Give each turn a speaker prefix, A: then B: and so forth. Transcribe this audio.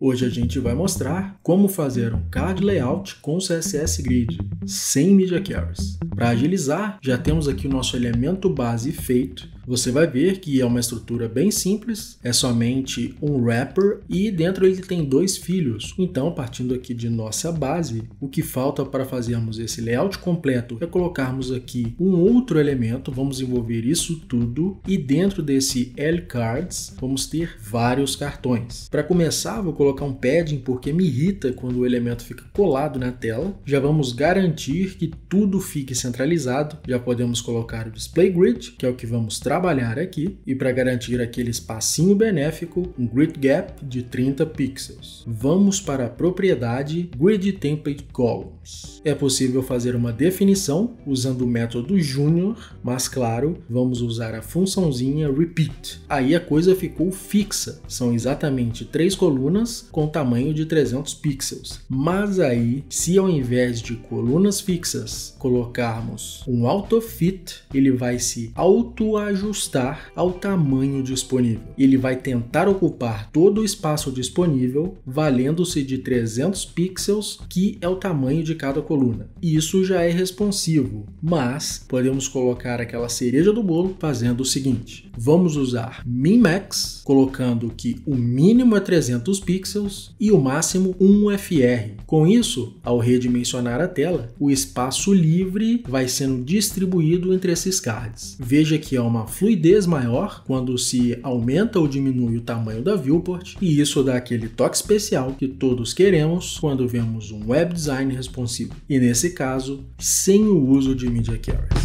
A: Hoje a gente vai mostrar como fazer um card Layout com CSS Grid, sem Media Carries. Para agilizar, já temos aqui o nosso elemento base feito você vai ver que é uma estrutura bem simples, é somente um wrapper e dentro ele tem dois filhos. Então, partindo aqui de nossa base, o que falta para fazermos esse layout completo é colocarmos aqui um outro elemento, vamos envolver isso tudo e dentro desse L cards vamos ter vários cartões. Para começar, vou colocar um padding porque me irrita quando o elemento fica colado na tela. Já vamos garantir que tudo fique centralizado. Já podemos colocar o display grid, que é o que vamos trabalhar trabalhar aqui e para garantir aquele espacinho benéfico, um grid gap de 30 pixels. Vamos para a propriedade grid template columns. É possível fazer uma definição usando o método junior, mas claro, vamos usar a funçãozinha repeat. Aí a coisa ficou fixa. São exatamente três colunas com tamanho de 300 pixels. Mas aí, se ao invés de colunas fixas colocarmos um autofit, ele vai se autoajustar ajustar ao tamanho disponível. Ele vai tentar ocupar todo o espaço disponível, valendo-se de 300 pixels, que é o tamanho de cada coluna. Isso já é responsivo, mas podemos colocar aquela cereja do bolo fazendo o seguinte. Vamos usar min-max, colocando que o mínimo é 300 pixels e o máximo 1 FR. Com isso, ao redimensionar a tela, o espaço livre vai sendo distribuído entre esses cards. Veja que é uma fluidez maior quando se aumenta ou diminui o tamanho da viewport, e isso dá aquele toque especial que todos queremos quando vemos um web design responsivo, e nesse caso, sem o uso de media carrier.